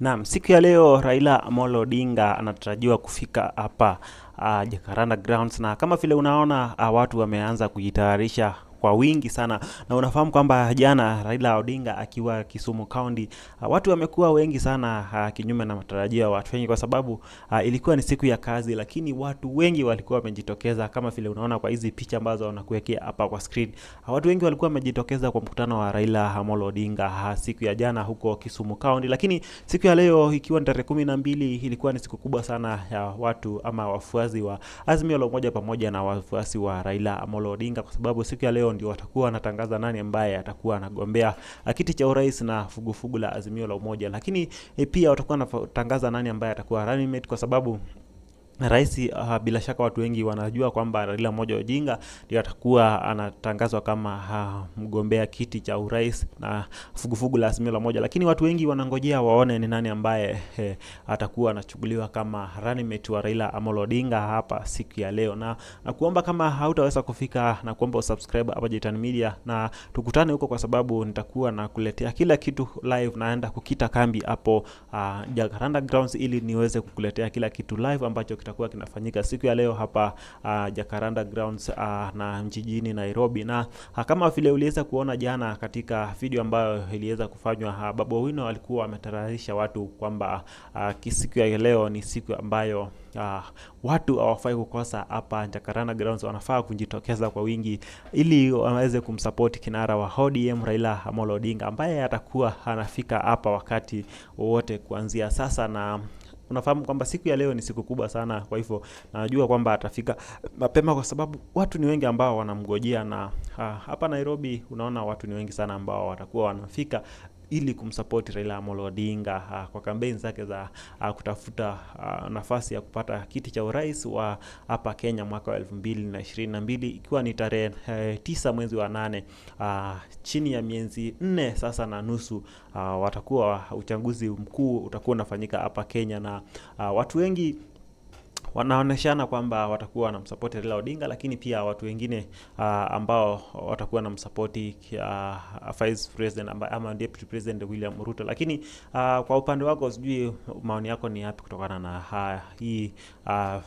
Naam, siku ya leo Raila Amolo Odinga anatarajiwa kufika hapa uh, Jacaranda Grounds na kama vile unaona uh, watu wameanza kujitayarisha kwa wingi sana, na unafahamu kwamba jana Raila Odinga akiwa Kisumu County, ah, watu wamekuwa wengi sana ah, kinyume na matarajio ya watu wengi, kwa sababu ah, ilikuwa ni siku ya kazi, lakini watu wengi walikuwa wamejitokeza, kama vile unaona kwa hizi picha ambazo wanakuwekea hapa kwa screen. Watu wengi walikuwa wamejitokeza kwa mkutano wa Raila Amolo Odinga siku ya jana huko Kisumu County, lakini siku ya leo ikiwa ni tarehe kumi na mbili ilikuwa ni siku kubwa sana ya watu ama wafuasi wa Azimio la Umoja pamoja na wafuasi wa Raila Amolo Odinga kwa sababu siku ya leo leo ndio watakuwa wanatangaza nani ambaye atakuwa anagombea ah, kiti cha urais na fugufugu la Azimio la Umoja, lakini eh, pia watakuwa wanatangaza nani ambaye atakuwa running mate kwa sababu Rais uh, bila shaka watu wengi wanajua kwamba Raila Amolo Odinga ndio atakuwa anatangazwa kama uh, mgombea kiti cha urais na fugufugu la Azimio la Moja, lakini watu wengi wanangojea waone ni nani ambaye eh, atakuwa anachukuliwa kama running-mate wa Raila Amolo Odinga hapa siku ya leo, na na kuomba kama hautaweza kufika na kuomba usubscribe hapa Jitan Media na tukutane huko, kwa sababu nitakuwa nakuletea kila kitu live. Naenda kukita kambi hapo uh, Jacaranda Grounds ili niweze kukuletea kila kitu live ambacho kita kitakuwa kinafanyika siku ya leo hapa uh, Jacaranda Grounds uh, na jijini Nairobi, na uh, kama vile uliweza kuona jana katika video ambayo iliweza kufanywa uh, Babu Owino alikuwa ametayarisha watu kwamba uh, siku ya leo ni siku ambayo Uh, watu hawafai kukosa hapa Jacaranda Grounds, wanafaa kujitokeza kwa wingi ili waweze kumsupport kinara wa ODM Raila Amolo Odinga ambaye atakuwa anafika hapa wakati wowote kuanzia sasa na unafahamu kwamba siku ya leo ni siku kubwa sana. Kwa hivyo najua kwamba atafika mapema, kwa sababu watu ni wengi ambao wanamgojea, na ah, hapa Nairobi unaona watu ni wengi sana ambao watakuwa wanafika ili kumsapoti Raila Amolo Odinga ah, kwa kampeni zake za ah, kutafuta ah, nafasi ya kupata kiti cha urais wa hapa Kenya mwaka wa elfu mbili na ishirini na mbili ikiwa ni tarehe eh, tisa mwezi wa nane. Chini ya miezi nne sasa na nusu watakuwa uchaguzi mkuu utakuwa unafanyika hapa Kenya na watu wengi wanaoneshana kwamba watakuwa wanamsapoti Raila Odinga, lakini pia watu wengine uh, ambao watakuwa wanamsapoti uh, ah, Vice President ama Deputy President William Ruto. Lakini uh, kwa upande wako, sijui maoni yako ni yapi kutokana na uh, hii uh,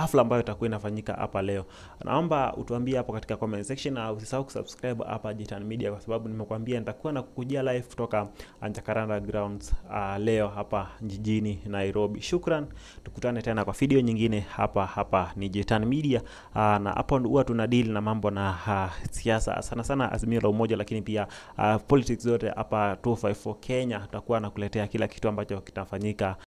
hafla ambayo itakuwa inafanyika hapa leo. Naomba utuambie hapo katika comment section, na usisahau kusubscribe hapa Jitan Media, kwa sababu nimekuambia nitakuwa na kukujia live kutoka Jacaranda Grounds uh, leo hapa jijini Nairobi. Shukran, tukutane tena kwa video nyingine hapa hapa ni Jitan Media. Uh, na hapo huwa tuna deal na mambo na uh, siasa sana sana, Azimio la Umoja, lakini pia uh, politics zote hapa 254 Kenya. Tutakuwa nakuletea kila kitu ambacho kitafanyika.